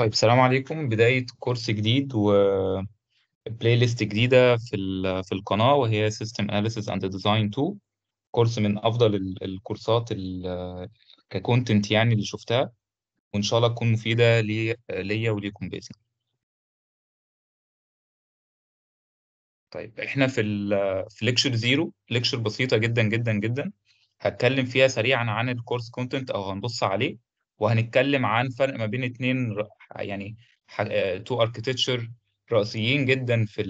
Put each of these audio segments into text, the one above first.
طيب السلام عليكم بداية كورس جديد و بلاي ليست جديدة في ال- في القناة وهي System Analysis and Design 2 كورس من أفضل ال- الكورسات ال- ككونتنت يعني اللي شفتها وإن شاء الله تكون مفيدة لي- ليا وليكم بإذن الله. طيب إحنا في ال- في ليكشر زيرو ليكشر بسيطة جدا جدا جدا هتكلم فيها سريعا عن الكورس كونتنت أو هنبص عليه وهنتكلم عن فرق ما بين اتنين يعني تو اركتكتشر آه، رئيسيين جدا في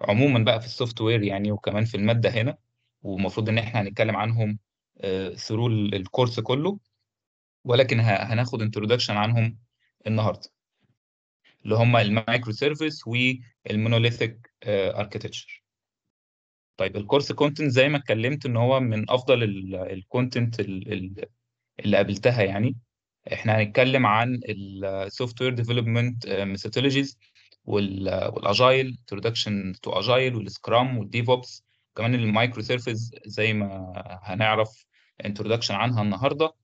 عموما بقى في السوفت وير يعني وكمان في الماده هنا والمفروض ان احنا هنتكلم عنهم ثرو آه، الكورس كله ولكن هناخد انترودكشن عنهم النهارده اللي هم المايكرو سيرفيس والمونوليثيك اركتكتشر طيب الكورس كونتنت زي ما اتكلمت ان هو من افضل الكونتنت اللي قابلتها يعني احنا هنتكلم عن السوفت وير ديفلوبمنت ميثودولوجيز والاجايل introduction تو اجايل والسكرام والديفوبس كمان المايكرو سيرفيس زي ما هنعرف introduction عنها النهارده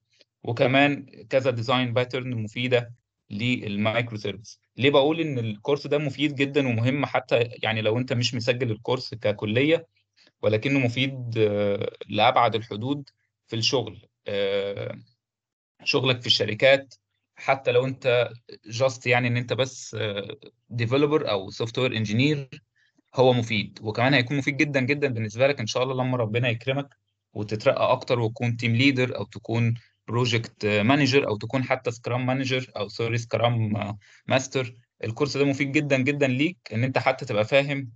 وكمان كذا ديزاين باترن مفيده للمايكرو سيرفيس ليه بقول ان الكورس ده مفيد جدا ومهم حتى يعني لو انت مش مسجل الكورس ككليه ولكنه مفيد آه، لابعد الحدود في الشغل آه، شغلك في الشركات حتى لو انت جاست يعني ان انت بس ديفلوبر آه، او سوفت وير انجينير هو مفيد وكمان هيكون مفيد جدا جدا بالنسبه لك ان شاء الله لما ربنا يكرمك وتترقى اكتر وتكون تيم ليدر او تكون بروجكت مانجر او تكون حتى سكرام مانجر او سوري سكرام ماستر الكورس ده مفيد جدا جدا ليك ان انت حتى تبقى فاهم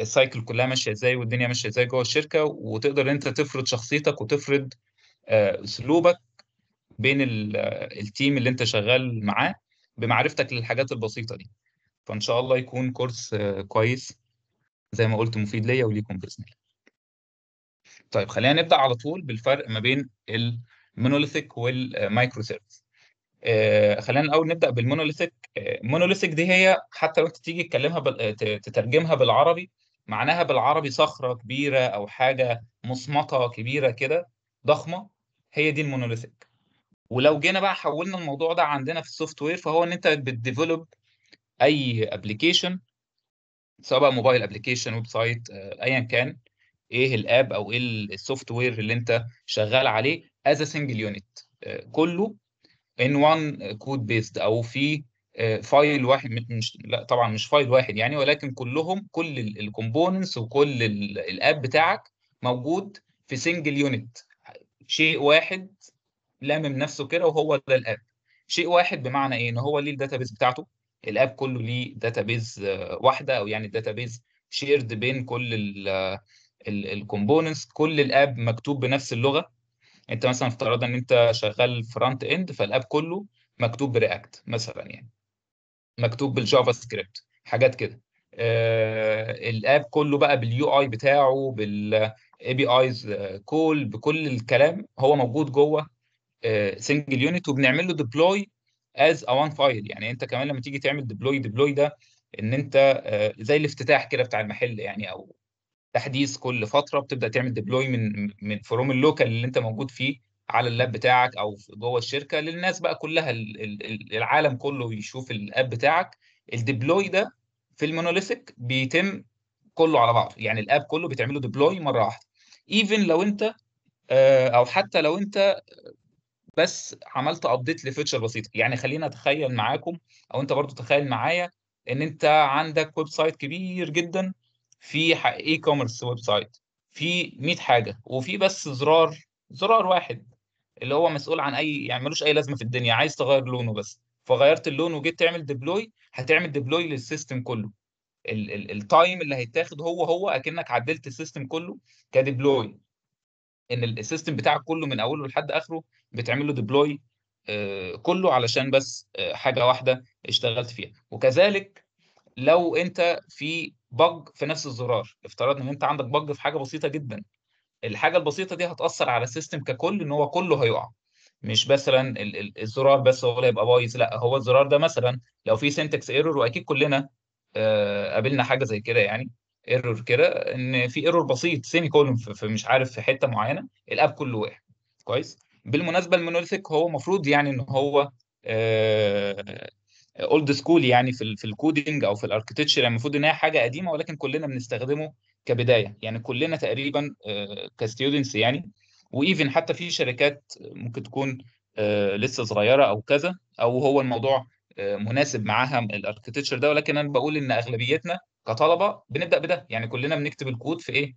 السايكل كلها ماشيه ازاي والدنيا ماشيه ازاي جوه الشركه وتقدر انت تفرض شخصيتك وتفرض آه، اسلوبك بين التيم آه، اللي انت شغال معاه بمعرفتك للحاجات البسيطه دي فان شاء الله يكون كورس آه، كويس زي ما قلت مفيد ليا وليكم باذن الله طيب خلينا نبدا على طول بالفرق ما بين المونوليثيك والمايكرو سيرفيس خلينا الاول نبدا بالمونوليثيك مونوليثيك دي هي حتى لو انت تيجي تكلمها تترجمها بالعربي معناها بالعربي صخره كبيره او حاجه مصمطه كبيره كده ضخمه هي دي المونوليثيك ولو جينا بقى حولنا الموضوع ده عندنا في السوفت وير فهو ان انت بتديفلوب اي ابلكيشن سواء بقى موبايل ابلكيشن ويب سايت ايا كان ايه الاب او ايه السوفت وير اللي انت شغال عليه از سنجل يونت كله ان وان كود بيست او في فايل آه، واحد مش لا طبعا مش فايل واحد يعني ولكن كلهم كل الكومبوننتس وكل الاب بتاعك موجود في سنجل يونت شيء واحد لامم نفسه كده وهو ده الاب شيء واحد بمعنى ايه ان هو ليه الداتابيز بتاعته الاب كله ليه داتابيز آه، واحده او يعني الداتابيز شيرد بين كل الكومبوننتس آه، كل الاب مكتوب بنفس اللغه انت مثلا افترضنا ان انت شغال فرونت اند فالاب كله مكتوب برياكت مثلا يعني مكتوب بالجافا سكريبت حاجات كده آه، الاب كله بقى باليو اي بتاعه بالاي بي ايز آه، كول بكل الكلام هو موجود جوه سنجل آه، يونت وبنعمل له ديبلوي از ا وان فايل يعني انت كمان لما تيجي تعمل ديبلوي ديبلوي ده ان انت زي الافتتاح كده بتاع المحل يعني او تحديث كل فتره بتبدا تعمل ديبلوي من من فروم اللوكال اللي انت موجود فيه على اللاب بتاعك او جوه الشركه للناس بقى كلها العالم كله يشوف الاب بتاعك الديبلوي ده في المونوليثك بيتم كله على بعضه يعني الاب كله بتعمله ديبلوي مره واحده ايفن لو انت آه، او حتى لو انت بس عملت ابديت لفيتشر بسيطه يعني خلينا اتخيل معاكم او انت برضو تخيل معايا ان انت عندك ويب سايت كبير جدا في اي كوميرس ويب سايت في 100 حاجه وفي بس زرار زرار واحد اللي هو مسؤول عن اي يعني ملوش اي لازمه في الدنيا عايز تغير لونه بس فغيرت اللون وجيت تعمل ديبلوي هتعمل ديبلوي للسيستم كله التايم اللي هيتاخد هو هو اكنك عدلت السيستم كله كديبلوي ان السيستم بتاعك كله من اوله لحد اخره بتعمل له ديبلوي آه، كله علشان بس آه، حاجه واحده اشتغلت فيها وكذلك لو انت في بج في نفس الزرار افترضنا ان انت عندك بج في حاجه بسيطه جدا الحاجه البسيطه دي هتاثر على السيستم ككل ان هو كله هيقع مش مثلا الزرار بس هو اللي هيبقى بايظ لا هو الزرار ده مثلا لو في سنتكس ايرور واكيد كلنا آه، قابلنا حاجه زي كده يعني ايرور كده ان في ايرور بسيط سيمي كولون في مش عارف في حته معينه الاب كله وقع كويس بالمناسبه المونوليثيك هو المفروض يعني ان هو اولد آه، سكول يعني في في الكودينج او في الاركتكتشر يعني المفروض ان هي حاجه قديمه ولكن كلنا بنستخدمه كبدايه يعني كلنا تقريبا آه، كستودنتس يعني وايفن حتى في شركات ممكن تكون لسه صغيره او كذا او هو الموضوع مناسب معاها الاركتكتشر ده ولكن انا بقول ان اغلبيتنا كطلبه بنبدا بده يعني كلنا بنكتب الكود في ايه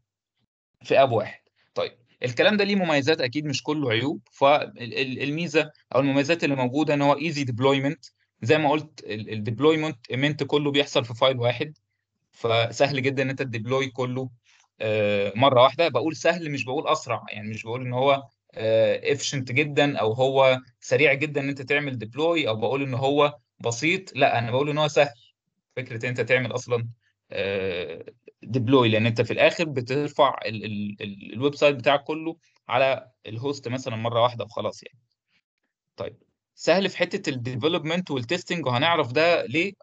في اب واحد طيب الكلام ده ليه مميزات اكيد مش كله عيوب فالميزه او المميزات اللي موجوده ان هو ايزي ديبلويمنت زي ما قلت الديبلويمنت ايمنت كله بيحصل في فايل واحد فسهل جدا ان انت تديبلوي كله آه، مره واحده بقول سهل مش بقول اسرع يعني مش بقول ان هو افشنت آه، جدا او هو سريع جدا ان انت تعمل ديبلوي او بقول ان هو بسيط لا انا بقول ان هو سهل فكره انت تعمل اصلا ديبلوي آه، لان انت في الاخر بترفع الويب سايت بتاعك كله على الهوست مثلا مره واحده وخلاص يعني طيب سهل في حته الديفلوبمنت والتستنج وهنعرف ده ليه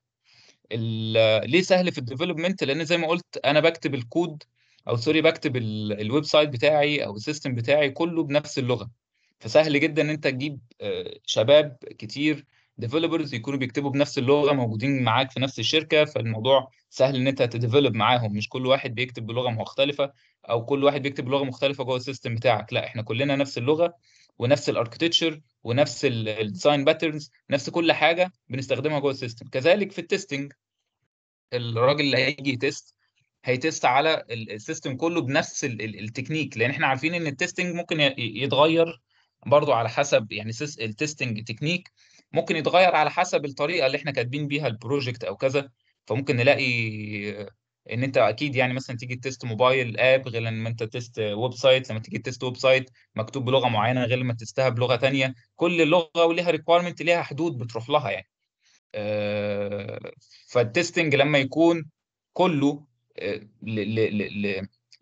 ليه سهل في الديفلوبمنت لان زي ما قلت انا بكتب الكود او سوري بكتب الويب سايت بتاعي او السيستم بتاعي كله بنفس اللغه فسهل جدا ان انت تجيب آه، شباب كتير ديفلوبرز يكونوا بيكتبوا بنفس اللغه موجودين معاك في نفس الشركه فالموضوع سهل ان انت تديفلوب معاهم مش كل واحد بيكتب بلغه مختلفه او كل واحد بيكتب بلغه مختلفه جوه السيستم بتاعك لا احنا كلنا نفس اللغه ونفس الاركتكتشر ونفس الديزاين باترنز نفس كل حاجه بنستخدمها جوه السيستم كذلك في التستنج الراجل اللي هيجي تيست هيتست على السيستم كله بنفس التكنيك لان احنا عارفين ان التستنج ممكن يتغير برضو على حسب يعني التستنج تكنيك ممكن يتغير على حسب الطريقه اللي احنا كاتبين بيها البروجكت او كذا فممكن نلاقي ان انت اكيد يعني مثلا تيجي تيست موبايل اب غير لما انت تيست ويب سايت لما تيجي تيست ويب سايت مكتوب بلغه معينه غير لما تيستها بلغه ثانيه كل لغه وليها ريكويرمنت ليها حدود بتروح لها يعني آه، فالتستنج لما يكون كله آه،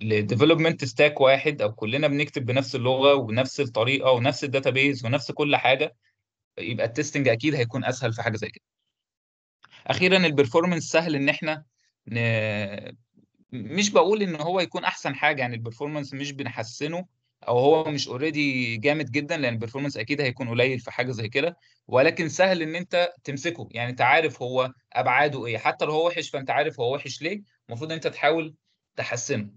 لديفلوبمنت ستاك واحد او كلنا بنكتب بنفس اللغه ونفس الطريقه ونفس الداتابيز ونفس كل حاجه يبقى التستنج اكيد هيكون اسهل في حاجه زي كده اخيرا البرفورمانس سهل ان احنا ن... مش بقول ان هو يكون احسن حاجه يعني البرفورمانس مش بنحسنه او هو مش اوريدي جامد جدا لان البرفورمانس اكيد هيكون قليل في حاجه زي كده ولكن سهل ان انت تمسكه يعني انت عارف هو ابعاده ايه حتى لو هو وحش فانت عارف هو وحش ليه المفروض انت تحاول تحسنه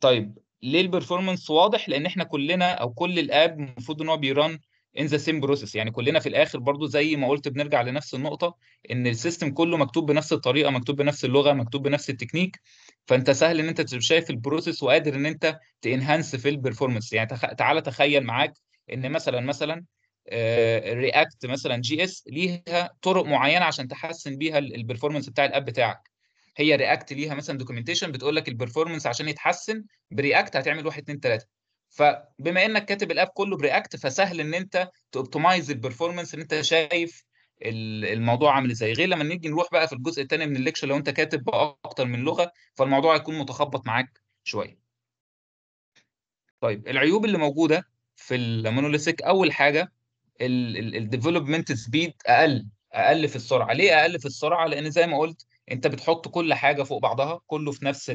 طيب ليه البرفورمانس واضح لان احنا كلنا او كل الاب المفروض ان هو بيران ان ذا سيم بروسيس يعني كلنا في الاخر برضو زي ما قلت بنرجع لنفس النقطه ان السيستم كله مكتوب بنفس الطريقه مكتوب بنفس اللغه مكتوب بنفس التكنيك فانت سهل ان انت تبقى شايف البروسيس وقادر ان انت تنهانس في البرفورمانس يعني تخ... تعالى تخيل معاك ان مثلا مثلا رياكت آه، مثلا جي اس ليها طرق معينه عشان تحسن بيها البرفورمانس بتاع الاب بتاعك هي رياكت ليها مثلا دوكيومنتيشن بتقول لك البرفورمانس عشان يتحسن برياكت هتعمل 1 2 3 فبما انك كاتب الاب كله برياكت فسهل ان انت توبتمايز البرفورمانس ان انت شايف الموضوع عامل ازاي غير لما نيجي نروح بقى في الجزء الثاني من الليكشر لو انت كاتب باكتر من لغه فالموضوع هيكون متخبط معاك شويه طيب العيوب اللي موجوده في المونوليثيك اول حاجه الديفلوبمنت سبيد اقل اقل في السرعه ليه اقل في السرعه لان زي ما قلت انت بتحط كل حاجه فوق بعضها كله في نفس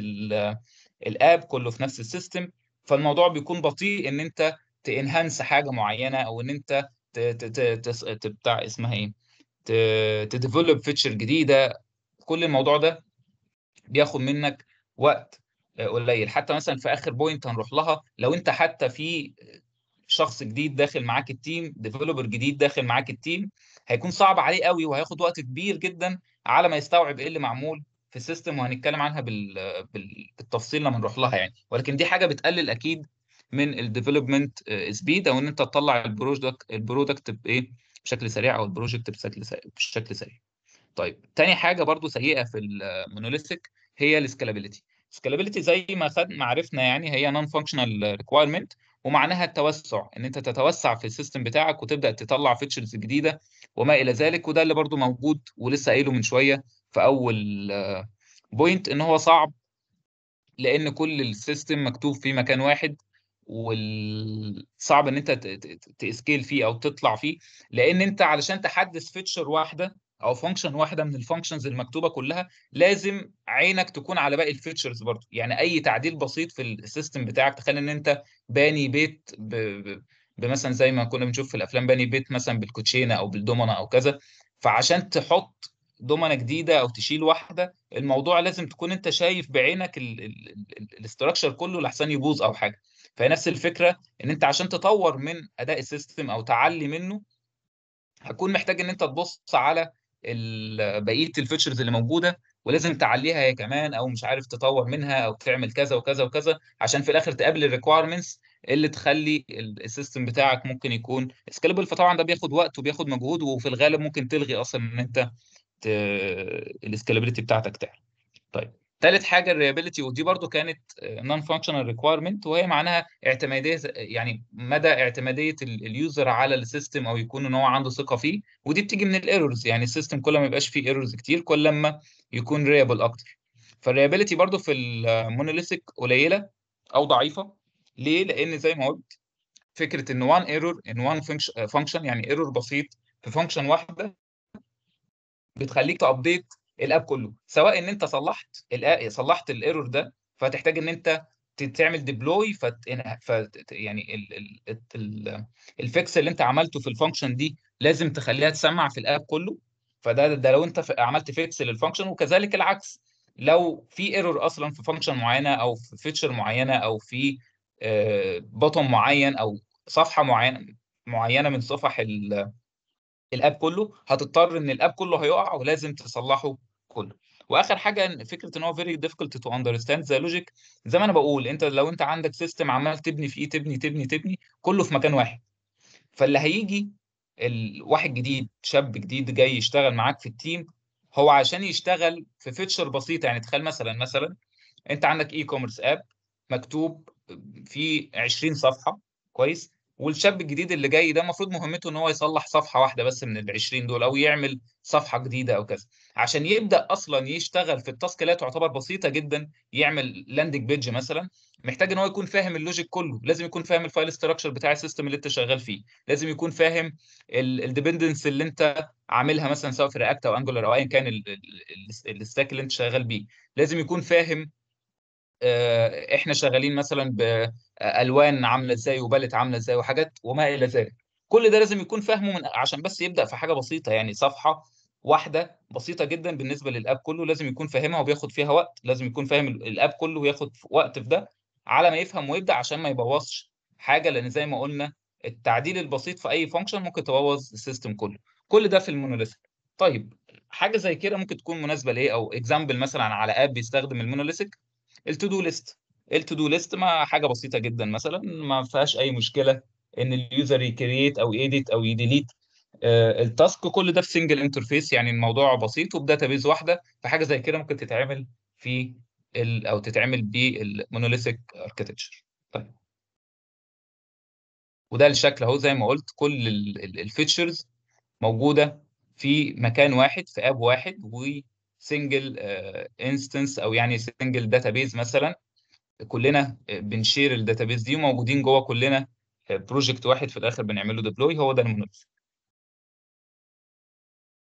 الاب كله في نفس السيستم فالموضوع بيكون بطيء ان انت تنهانس حاجه معينه او ان انت بتاع اسمها ايه تديفلوب فيتشر جديده كل الموضوع ده بياخد منك وقت آه، قليل حتى مثلا في اخر بوينت هنروح لها لو انت حتى في شخص جديد داخل معاك التيم ديفلوبر جديد داخل معاك التيم هيكون صعب عليه قوي وهياخد وقت كبير جدا على ما يستوعب ايه اللي معمول في السيستم وهنتكلم عنها بالتفصيل لما نروح لها يعني ولكن دي حاجه بتقلل اكيد من الديفلوبمنت سبيد آه، او ان انت تطلع البرودكت البرودكت بايه بشكل سريع او البروجكت بشكل سريع بشكل سريع طيب تاني حاجه برضو سيئه في المونوليثيك آه، هي السكالابيلتي السكالابيلتي زي ما خد معرفنا عرفنا يعني هي نون فانكشنال ريكوايرمنت ومعناها التوسع ان انت تتوسع في السيستم بتاعك وتبدا تطلع فيتشرز جديده وما الى ذلك وده اللي برضو موجود ولسه قايله من شويه في اول بوينت آه، ان هو صعب لان كل السيستم مكتوب في مكان واحد وصعب ان انت تسكيل فيه او تطلع فيه لان انت علشان تحدث فيتشر واحده او فانكشن واحده من الفانكشنز المكتوبه كلها لازم عينك تكون على باقي الفيتشرز برضو يعني اي تعديل بسيط في السيستم بتاعك تخيل ان انت باني بيت ب... بمثلا زي ما كنا بنشوف في الافلام باني بيت مثلا بالكوتشينه او بالدومنه او كذا فعشان تحط دومنه جديده او تشيل واحده الموضوع لازم تكون انت شايف بعينك الاستراكشر كله لحسن يبوظ او حاجه فهي نفس الفكره ان انت عشان تطور من اداء السيستم او تعلي منه هتكون محتاج ان انت تبص على بقيه الفيتشرز اللي موجوده ولازم تعليها هي كمان او مش عارف تطور منها او تعمل كذا وكذا وكذا عشان في الاخر تقابل الريكوايرمنتس اللي تخلي السيستم بتاعك ممكن يكون سكيلبل فطبعا ده بياخد وقت وبياخد مجهود وفي الغالب ممكن تلغي اصلا ان انت آه، الاسكالابيلتي بتاعتك تعلى طيب ثالث حاجه الريابيلتي ودي برضو كانت نون فانكشنال ريكويرمنت وهي معناها اعتماديه يعني مدى اعتماديه اليوزر على السيستم او يكون ان هو عنده ثقه فيه ودي بتيجي من الايرورز يعني السيستم كل ما يبقاش فيه ايرورز كتير كل ما يكون ريابل اكتر فالريابيلتي برضو في المونوليثيك قليله او ضعيفه ليه لان زي ما قلت فكره ان وان ايرور ان وان فانكشن يعني ايرور بسيط في فانكشن واحده بتخليك تابديت الاب كله سواء ان انت صلحت صلحت الايرور ده فتحتاج ان انت تعمل ديبلوي فت... فت... يعني ال... ال... ال... الفيكس اللي انت عملته في الفانكشن دي لازم تخليها تسمع في الاب كله فده ده لو انت عملت فيكس للفانكشن وكذلك العكس لو في ايرور اصلا في فانكشن معينه او في فيتشر معينه او في بوتوم آه، معين او صفحه معينه معينه من صفح ال الاب كله هتضطر ان الاب كله هيقع ولازم تصلحه كله واخر حاجه فكره ان هو فيري ديفيكولت تو اندرستاند ذا لوجيك زي ما انا بقول انت لو انت عندك سيستم عمال تبني فيه تبني تبني تبني كله في مكان واحد فاللي هيجي الواحد جديد شاب جديد جاي يشتغل معاك في التيم هو عشان يشتغل في فيتشر بسيطه يعني تخيل مثلا مثلا انت عندك اي كوميرس اب مكتوب في 20 صفحه كويس والشاب الجديد اللي جاي ده المفروض مهمته ان هو يصلح صفحه واحده بس من ال 20 دول او يعمل صفحه جديده او كذا عشان يبدا اصلا يشتغل في التاسك اللي تعتبر بسيطه جدا يعمل لاندنج بيج مثلا محتاج ان هو يكون فاهم اللوجيك كله لازم يكون فاهم الفايل ستراكشر بتاع السيستم اللي انت شغال فيه لازم يكون فاهم الديبندنس اللي انت عاملها مثلا سواء في رياكت او انجولار او ايا كان الستاك اللي انت شغال بيه لازم يكون فاهم آه، احنا شغالين مثلا بالوان عامله ازاي وبالت عامله ازاي وحاجات وما الى ذلك كل ده لازم يكون فاهمه من عشان بس يبدا في حاجه بسيطه يعني صفحه واحده بسيطه جدا بالنسبه للاب كله لازم يكون فاهمها وبياخد فيها وقت لازم يكون فاهم الاب كله وياخد وقت في ده على ما يفهم ويبدا عشان ما يبوظش حاجه لان زي ما قلنا التعديل البسيط في اي فانكشن ممكن تبوظ السيستم كله كل ده في المونوليث طيب حاجه زي كده ممكن تكون مناسبه لايه او اكزامبل مثلا على اب بيستخدم المونوليثك التو دو ليست التو دو ليست ما حاجه بسيطه جدا مثلا ما فيهاش اي مشكله ان اليوزر يكريت او ايديت او يديليت آه، التاسك كل ده في سنجل انترفيس يعني الموضوع بسيط وبداتا بيز واحده فحاجه زي كده ممكن تتعمل في ال او تتعمل بالمونوليثيك اركتكتشر طيب وده الشكل اهو زي ما قلت كل الفيتشرز موجوده في مكان واحد في اب واحد سنجل انستنس uh, او يعني سنجل داتابيز مثلا كلنا بنشير الداتابيز دي وموجودين جوه كلنا بروجكت آه، واحد في الاخر بنعمله ديبلوي هو ده المونوليث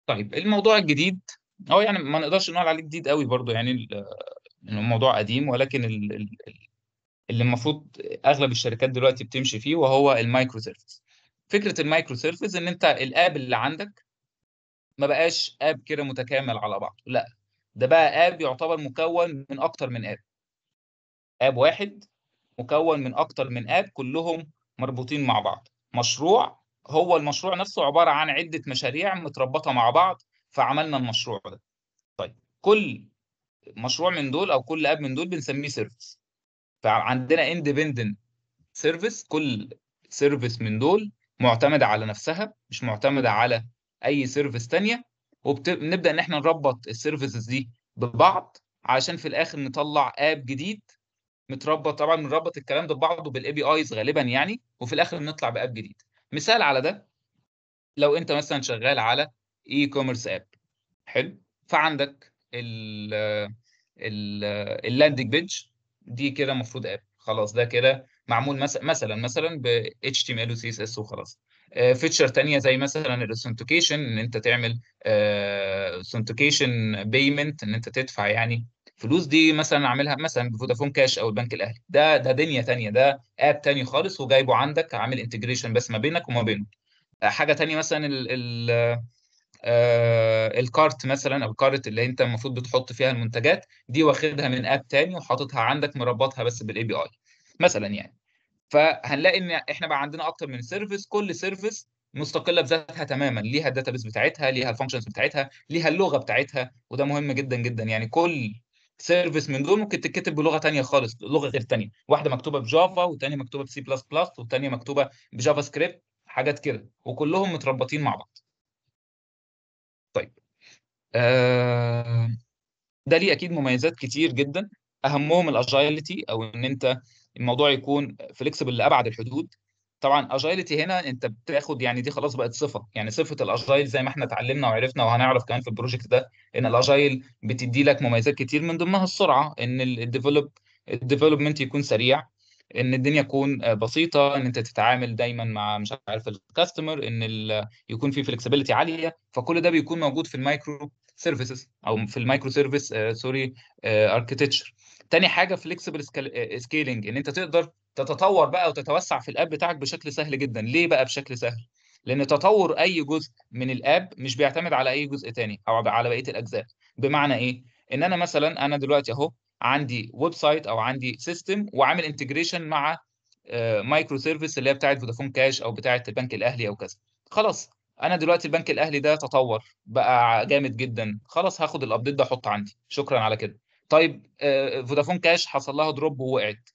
طيب الموضوع الجديد هو يعني ما نقدرش نقول عليه جديد قوي برضو يعني الموضوع آه، قديم ولكن اللي المفروض اغلب الشركات دلوقتي بتمشي فيه وهو المايكرو سيرفيس فكره المايكرو سيرفيس ان انت الاب اللي عندك ما بقاش اب كده متكامل على بعضه لا ده بقى اب يعتبر مكون من اكتر من اب اب واحد مكون من اكتر من اب كلهم مربوطين مع بعض مشروع هو المشروع نفسه عباره عن عده مشاريع متربطه مع بعض فعملنا المشروع ده طيب كل مشروع من دول او كل اب من دول بنسميه سيرفيس فعندنا اندبندنت سيرفيس كل سيرفيس من دول معتمده على نفسها مش معتمده على اي سيرفيس ثانيه وبنبدا ان احنا نربط السيرفيسز دي ببعض عشان في الاخر نطلع اب جديد متربط طبعا بنربط الكلام ده ببعضه بالاي بي ايز غالبا يعني وفي الاخر بنطلع باب جديد مثال على ده لو انت مثلا شغال على اي كوميرس اب حلو فعندك ال ال اللاندنج بيج دي كده المفروض اب خلاص ده كده معمول مثلا مثلا مثلا ب HTML و CSS وخلاص فيتشر آه، ثانيه زي مثلا الاثنتيكيشن ان انت تعمل اثنتيكيشن آه، بيمنت ان انت تدفع يعني فلوس دي مثلا اعملها مثلا بفودافون كاش او البنك الاهلي ده ده دنيا ثانيه ده اب ثاني خالص وجايبه عندك عامل انتجريشن بس ما بينك وما بينه آه، حاجه ثانيه مثلا ال ال آه الكارت مثلا او الكارت اللي انت المفروض بتحط فيها المنتجات دي واخدها من اب تاني وحاططها عندك مربطها بس بالاي بي اي مثلا يعني فهنلاقي ان احنا بقى عندنا اكتر من سيرفيس كل سيرفيس مستقله بذاتها تماما ليها الداتابيس بتاعتها ليها الفانكشنز بتاعتها ليها اللغه بتاعتها وده مهم جدا جدا يعني كل سيرفيس من دول ممكن تتكتب بلغه ثانيه خالص لغه غير ثانيه واحده مكتوبه بجافا والثانيه مكتوبه بسي بلس بلس والثانيه مكتوبه بجافا سكريبت حاجات كده وكلهم متربطين مع بعض طيب آه، ده ليه اكيد مميزات كتير جدا اهمهم الاجايلتي او ان انت الموضوع يكون فليكسبل لابعد الحدود طبعا اجايلتي هنا انت بتاخد يعني دي خلاص بقت صفه يعني صفه الاجايل زي ما احنا اتعلمنا وعرفنا وهنعرف كمان في البروجكت ده ان الاجايل بتدي لك مميزات كتير من ضمنها السرعه ان الديفلوب الديفلوبمنت يكون سريع ان الدنيا تكون بسيطه ان انت تتعامل دايما مع مش عارف الكاستمر ان يكون في فلكسبيليتي عاليه فكل ده بيكون موجود في المايكرو سيرفيسز او في المايكرو سيرفيس سوري اركتكتشر آه تاني حاجه فليكسبل سكيلينج آه، ان انت تقدر تتطور بقى وتتوسع في الاب بتاعك بشكل سهل جدا ليه بقى بشكل سهل لان تطور اي جزء من الاب مش بيعتمد على اي جزء تاني او على بقيه الاجزاء بمعنى ايه ان انا مثلا انا دلوقتي اهو عندي ويب سايت او عندي سيستم وعامل انتجريشن مع مايكرو آه، سيرفيس اللي هي بتاعه فودافون كاش او بتاعه البنك الاهلي او كذا خلاص انا دلوقتي البنك الاهلي ده تطور بقى جامد جدا خلاص هاخد الابديت ده احطه عندي شكرا على كده طيب آه، فودافون كاش حصل لها دروب ووقعت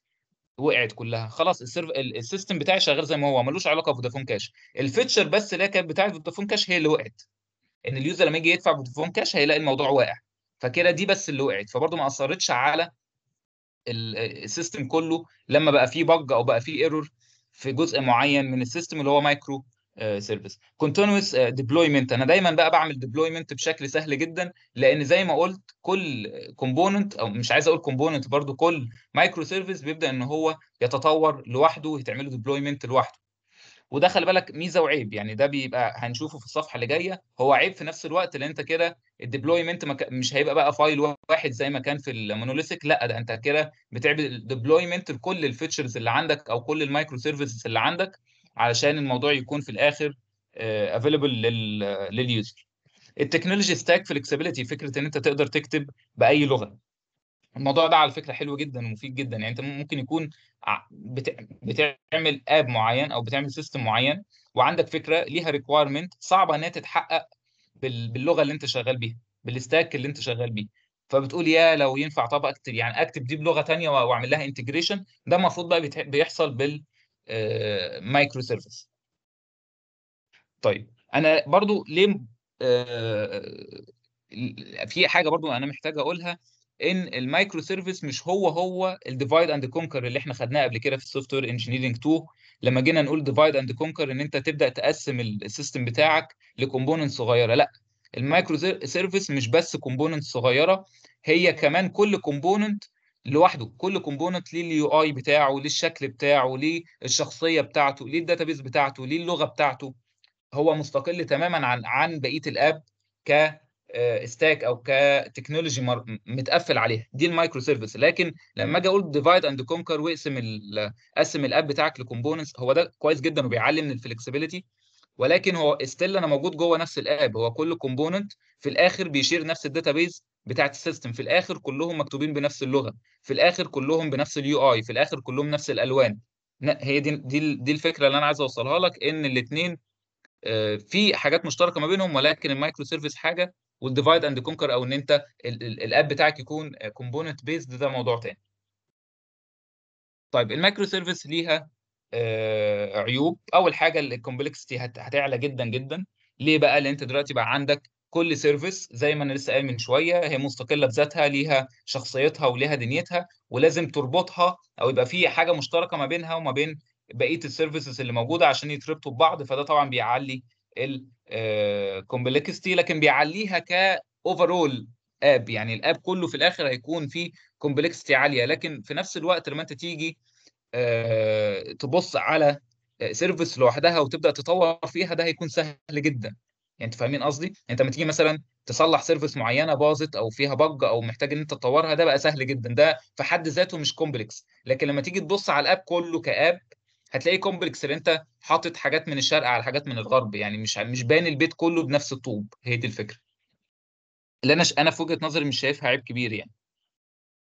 وقعت كلها خلاص السيرف السيستم بتاعي شغال زي ما هو ملوش علاقه بفودافون كاش الفيتشر بس اللي كانت بتاعه فودافون كاش هي اللي وقعت ان اليوزر لما يجي يدفع فودافون كاش هيلاقي الموضوع واقع فكده دي بس اللي وقعت فبرضه ما اثرتش على آه، السيستم كله لما بقى فيه بج او بقى فيه ايرور في جزء معين من السيستم اللي هو مايكرو سيرفيس كونتينوس ديبلويمنت انا دايما بقى بعمل ديبلويمنت بشكل سهل جدا لان زي ما قلت كل كومبوننت او مش عايز اقول كومبوننت برضو كل مايكرو سيرفيس بيبدا ان هو يتطور لوحده يتعمل له ديبلويمنت لوحده وده خلي بالك ميزه وعيب يعني ده بيبقى هنشوفه في الصفحه اللي جايه هو عيب في نفس الوقت اللي انت كده الديبلويمنت مش هيبقى بقى فايل واحد زي ما كان في المونوليثيك لا ده انت كده بتعمل ديبلويمنت لكل الفيتشرز اللي عندك او كل المايكرو سيرفيسز اللي عندك علشان الموضوع يكون في الاخر افيلبل آه، لليوزر التكنولوجي ستاك فلكسبيليتي فكره ان انت تقدر تكتب باي لغه الموضوع ده على فكره حلو جدا ومفيد جدا يعني انت ممكن يكون بتعمل اب معين او بتعمل سيستم معين وعندك فكره ليها ريكوايرمنت صعبه انها تتحقق باللغه اللي انت شغال بيها بالستاك اللي انت شغال بيه فبتقول يا لو ينفع طب اكتب يعني اكتب دي بلغه ثانيه واعمل لها انتجريشن ده المفروض بقى بيحصل بال مايكرو آه، سيرفيس طيب انا برضو ليه آه، في حاجه برضو انا محتاج اقولها ان المايكرو سيرفيس مش هو هو الديفايد اند كونكر اللي احنا خدناه قبل كده في السوفت وير انجينيرنج 2 لما جينا نقول ديفايد اند كونكر ان انت تبدا تقسم السيستم بتاعك لكومبوننت صغيره لا المايكرو سيرفيس مش بس كومبوننت صغيره هي كمان كل كومبوننت لوحده كل كومبوننت ليه اليو اي بتاعه ليه الشكل بتاعه ليه الشخصيه بتاعته ليه الداتابيز بتاعته ليه اللغه بتاعته هو مستقل تماما عن عن بقيه الاب ك ستاك آه، او كتكنولوجي متقفل عليها دي المايكرو سيرفيس لكن لما اجي اقول ديفايد اند كونكر واقسم قسم الاب بتاعك لكومبوننتس هو ده كويس جدا وبيعلي من الفلكسبيليتي ولكن هو ستيل انا موجود جوه نفس الاب هو كل كومبوننت في الاخر بيشير نفس الداتابيز بتاعه السيستم في الاخر كلهم مكتوبين بنفس اللغه في الاخر كلهم بنفس اليو اي في الاخر كلهم نفس الالوان هي دي دي دي الفكره اللي انا عايز اوصلها لك ان الاثنين آه، في حاجات مشتركه ما بينهم ولكن المايكرو سيرفيس حاجه والديفايد اند كونكر او ان انت الاب بتاعك يكون كومبوننت آه، بيزد ده موضوع تاني طيب المايكرو سيرفيس ليها آه، عيوب اول حاجه الكومبلكسيتي هتعلى جدا جدا ليه بقى لان انت دلوقتي بقى عندك كل سيرفيس زي ما انا لسه قايل من شويه هي مستقله بذاتها ليها شخصيتها وليها دنيتها ولازم تربطها او يبقى في حاجه مشتركه ما بينها وما بين بقيه السيرفيسز اللي موجوده عشان يتربطوا ببعض فده طبعا بيعلي الكومبلكستي آه، لكن بيعليها اوفرول اب يعني الاب كله في الاخر هيكون فيه كومبلكستي عاليه لكن في نفس الوقت لما انت تيجي آه، تبص على سيرفيس لوحدها وتبدا تطور فيها ده هيكون سهل جدا يعني فاهمين قصدي؟ يعني انت لما تيجي مثلا تصلح سيرفيس معينه باظت او فيها بج او محتاج ان انت تطورها ده بقى سهل جدا ده في حد ذاته مش كومبلكس لكن لما تيجي تبص على الاب كله كاب هتلاقيه كومبلكس اللي انت حاطط حاجات من الشرق على حاجات من الغرب يعني مش مش بان البيت كله بنفس الطوب هي دي الفكره اللي انا انا في وجهه نظري مش شايفها عيب كبير يعني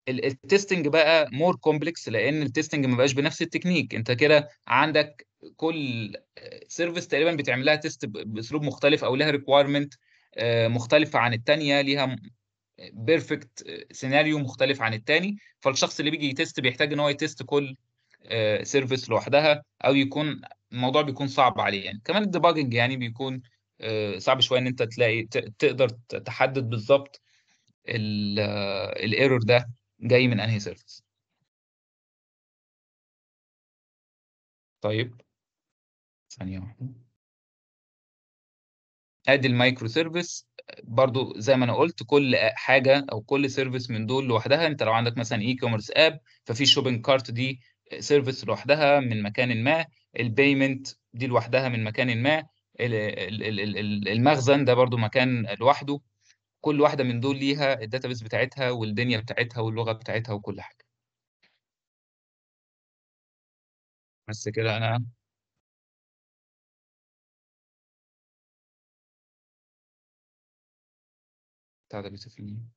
التستنج بقى مور كومبلكس لان التستنج ما بقاش بنفس التكنيك انت كده عندك كل سيرفيس تقريبا بتعمل لها تيست باسلوب مختلف او لها ريكوايرمنت مختلفه عن الثانيه ليها بيرفكت سيناريو مختلف عن الثاني آه، فالشخص اللي بيجي يتست بيحتاج ان هو يتست كل سيرفيس آه، لوحدها او يكون الموضوع بيكون صعب عليه يعني كمان الديباجنج يعني بيكون آه، صعب شويه ان انت تلاقي تقدر تحدد بالظبط الايرور ده جاي من انهي سيرفيس طيب ثانية واحدة ادي المايكرو سيرفيس برضو زي ما انا قلت كل حاجه او كل سيرفيس من دول لوحدها انت لو عندك مثلا اي كوميرس اب ففي شوبينج كارت دي سيرفيس لوحدها من مكان ما البيمنت دي لوحدها من مكان ما المخزن ده برضو مكان لوحده كل واحده من دول ليها الداتابيس بتاعتها والدنيا بتاعتها واللغه بتاعتها وكل حاجه بس كده انا estado ali seu filhinho.